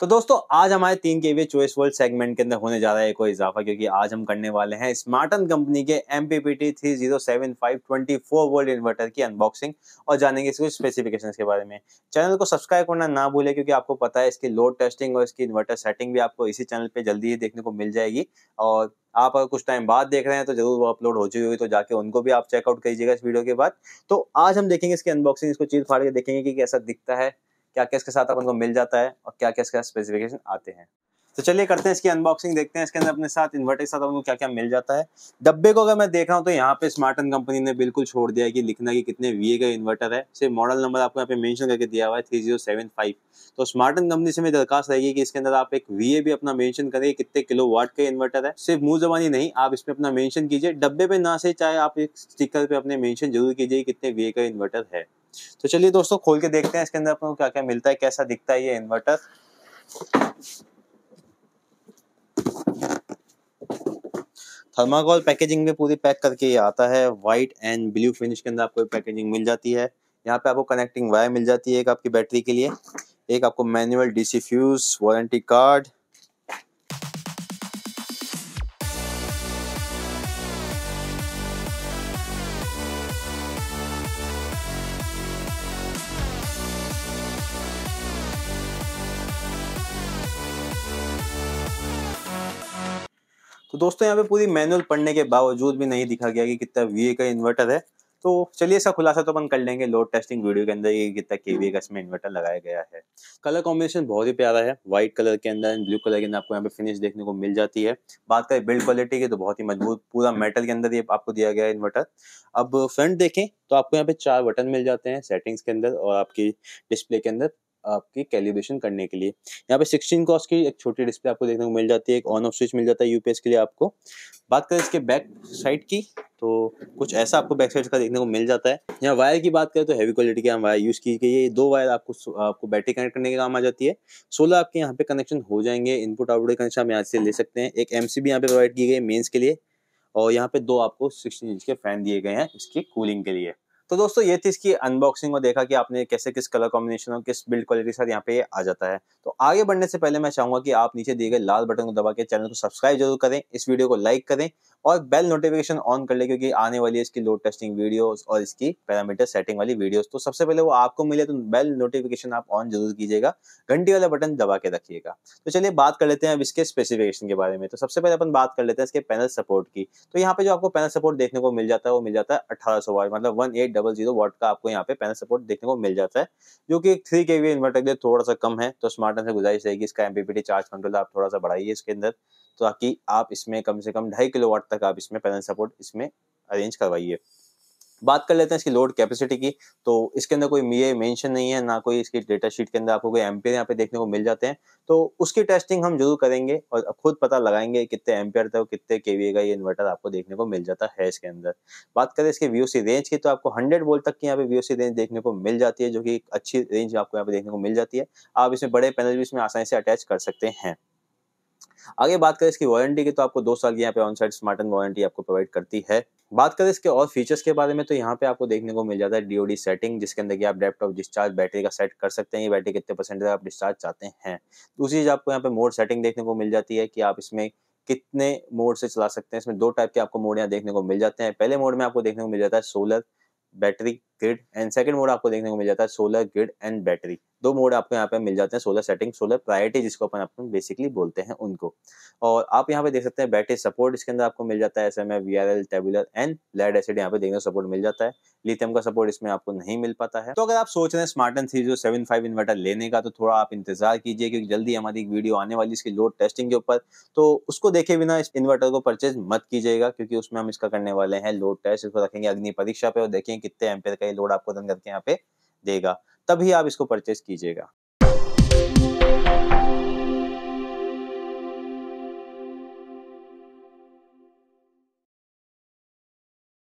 तो दोस्तों आज हमारे तीन के वी चॉइस वर्ल्ड सेगमेंट के अंदर होने जा रहा है एक और इजाफा क्योंकि आज हम करने वाले हैं स्मार्टन कंपनी के M P P T three zero seven five twenty four world inverter की अनबॉक्सिंग और जानेंगे इसके स्पेसिफिकेशन के बारे में चैनल को सब्सक्राइब करना ना भूले क्योंकि आपको पता है इसकी लोड टेस्टिंग और इसकी इन्वर्टर सेटिंग भी आपको इसी चैनल पर जल्दी ही देखने को मिल जाएगी और आप अगर कुछ टाइम बाद देख रहे हैं तो जरूर वो अपलोड हो चुकी होगी तो जाके उनको भी आप चेकआउट कीजिएगा इस वीडियो के बाद तो आज हम देखेंगे इसकी अनबॉक्सिंग इसको चीज फाड़ के देखेंगे कि कैसा दिखता है क्या क्या इसके साथ अपन को मिल जाता है और क्या क्या इसका स्पेसिफिकेशन आते हैं तो चलिए करते हैं इसकी अनबॉक्सिंग देखते हैं इसके अंदर अपने साथ इन्वर्टर के साथ को क्या क्या मिल जाता है डब्बे को अगर मैं देख रहा हूँ तो यहाँ पे स्मार्टन कंपनी ने बिल्कुल छोड़ दिया है कि लिखना कि कितने वी का इन्वर्टर है सिर्फ मॉडल नंबर आपको यहाँ पे मेंशन करके दिया हुआ है थ्री जीरो सेवन फाइव तो स्मार्टन कंपनी से मेरी दरखास्त रहेगी कि इसके अंदर आप एक वी भी अपना मेंशन करें कितने किलो वाट का इन्वर्टर है सिर्फ मुंह जबानी नहीं आप इसमें अपना मैंशन कीजिए डब्बे पे ना से चाहे आप एक स्टिकर पे अपने मेंशन जरूर कीजिए कितने वी का इन्वर्टर है तो चलिए दोस्तों खोल के देखते हैं इसके अंदर आपको क्या क्या मिलता है कैसा दिखता है ये इन्वर्टर थर्माकोल पैकेजिंग में पूरी पैक करके ये आता है व्हाइट एंड ब्लू फिनिश के अंदर आपको पैकेजिंग मिल जाती है यहाँ पे आपको कनेक्टिंग वायर मिल जाती है एक आपकी बैटरी के लिए एक आपको manual DC fuse warranty card तो दोस्तों यहाँ पे पूरी मैनुअल पढ़ने के बावजूद भी नहीं दिखा गया कि कितना वी का इन्वर्टर है तो चलिए इसका खुलासा तो अपन कर लेंगे लोड टेस्टिंग वीडियो के अंदर ये कितना के का इसमें इन्वर्टर लगाया गया है कलर कॉम्बिनेशन बहुत ही प्यारा है व्हाइट कलर के अंदर ब्लू कलर के अंदर आपको यहाँ पे फिनिश देखने को मिल जाती है बात करें बिल्ड क्वालिटी की तो बहुत ही मजबूत पूरा मेटल के अंदर ये आपको दिया गया इन्वर्टर अब फ्रंट देखें तो आपको यहाँ पे चार बटन मिल जाते हैं सेटिंग्स के अंदर और आपकी डिस्प्ले के अंदर आपकी कैलिब्रेशन करने के लिए यहाँ पे सिक्सटीन कॉस की एक छोटी डिस्प्ले आपको देखने को मिल जाती है एक ऑन ऑफ स्विच मिल जाता है यूपीएस के लिए आपको बात करें इसके बैक साइड की तो कुछ ऐसा आपको बैक साइड का देखने को मिल जाता है यहाँ वायर की बात करें तो हैवी क्वालिटी की हम वायर यूज़ की गई है दो वायर आपको आपको बैटरी कनेक्ट करने के काम आ जाती है सोलह आपके यहाँ पे कनेक्शन हो जाएंगे इनपुट आउटपुट कनेक्शन हम यहाँ से ले सकते हैं एक एम सी यहाँ पे प्रोवाइड की गई है मेन्स के लिए और यहाँ पे दो आपको सिक्सटीन इंच के फैन दिए गए हैं इसकी कूलिंग के लिए तो दोस्तों ये थी इसकी अनबॉक्सिंग और देखा कि आपने कैसे किस कलर कॉम्बिनेशन और किस बिल्ड क्वालिटी के साथ यहाँ पे आ जाता है तो आगे बढ़ने से पहले मैं चाहूंगा कि आप नीचे दिए गए लाल बटन को दबा के चैनल को सब्सक्राइब जरूर करें इस वीडियो को लाइक करें और बेल नोटिफिकेशन ऑन कर ले क्योंकि आने वाली है इसकी लोड टेस्टिंग वीडियोस और इसकी पैरामीटर सेटिंग वाली वीडियो तो सबसे पहले वो आपको मिले तो बेल नोटिफिकेशन आप ऑन जरूर कीजिएगा घंटी वाला बटन दबा के रखिएगा तो चलिए बात कर लेते हैं अब इसके स्पेसिफिकेशन के बारे में तो सबसे पहले अपन बात कर लेते हैं इसके पैनल सपोर्ट की तो यहाँ पे जो आपको पैनल सपोर्ट देखने को मिल जाता है वो मिल जाता है अठारह सौ मतलब one eight double zero watt का आपको यहाँ पे पैनल सपोर्ट देखने को मिल जाता है जो कि थ्री के वी इन्वर्टर के लिए थोड़ा सा कम है तो स्मार्ट से गुजारिश रहेगी इसका एमपीपीटी चार्ज कंट्रोल आप थोड़ा सा बढ़ाइए इसके अंदर ताकि आप इसमें कम से कम ढाई किलो तक आप इसमें पैनल सपोर्ट इसमें अरेंज करवाइए बात कर लेते हैं इसकी लोड कैपेसिटी की तो इसके अंदर कोई ये मेंशन नहीं है ना कोई इसकी डेटा शीट के अंदर आपको कोई एम्पेयर यहाँ पे देखने को मिल जाते हैं तो उसकी टेस्टिंग हम जरूर करेंगे और खुद पता लगाएंगे कितने एम्पेयर तक कितने के का ये इन्वर्टर आपको देखने को मिल जाता है इसके अंदर बात करें इसके वी रेंज की तो आपको हंड्रेड वोल्ट तक की यहाँ पे वी रेंज देखने को मिल जाती है जो कि अच्छी रेंज आपको यहाँ पे देखने को मिल जाती है आप इसमें बड़े पैनल भी इसमें आसानी से अटैच कर सकते हैं आगे बात करें इसकी वारंटी की तो आपको दो साल की यहाँ पे on site Smarten warranty आपको प्रोवाइड करती है बात करें इसके और फीचर्स के बारे में तो यहाँ पे आपको देखने को मिल जाता है डीओडी सेटिंग जिसके अंदर कि आप डेप्ट ऑफ डिस्चार्ज बैटरी का सेट कर सकते हैं ये बैटरी कितने परसेंट आप डिस्चार्ज चाहते हैं दूसरी चीज़ आपको यहाँ पे मोड सेटिंग देखने को मिल जाती है कि आप इसमें कितने मोड से चला सकते हैं इसमें दो टाइप के आपको मोड यहाँ देखने को मिल जाते हैं पहले मोड में आपको देखने को मिल जाता है solar battery grid and second mode आपको देखने को मिल जाता है सोलर ग्रिड एंड बैटरी दो मोड आपको यहाँ पे मिल जाते हैं सोलर सेटिंग सोलर प्रायोरिटी जिसको अपन अपन बेसिकली बोलते हैं उनको और आप यहाँ पे देख सकते हैं बैटरी सपोर्ट इसके अंदर आपको मिल जाता है S M V R L tubular and lead acid यहाँ पे देखने सपोर्ट मिल जाता है लिथियम का सपोर्ट इसमें आपको नहीं मिल पाता है तो अगर आप सोच रहे हैं स्मार्ट एंड जो सेवन फाइव इन्वर्टर लेने का तो थोड़ा आप इंतजार कीजिए क्योंकि जल्दी हमारी एक वीडियो आने वाली इसकी लोड टेस्टिंग के ऊपर तो उसको देखे बिना इस इन्वर्टर को परचेज मत कीजिएगा क्योंकि उसमें हम इसका करने वाले हैं लोड टेस्ट इसको रखेंगे अग्नि परीक्षा पे और देखेंगे कितने एमपेयर का ये लोड आपको रन करके यहाँ पे देगा तभी आप इसको परचेस कीजिएगा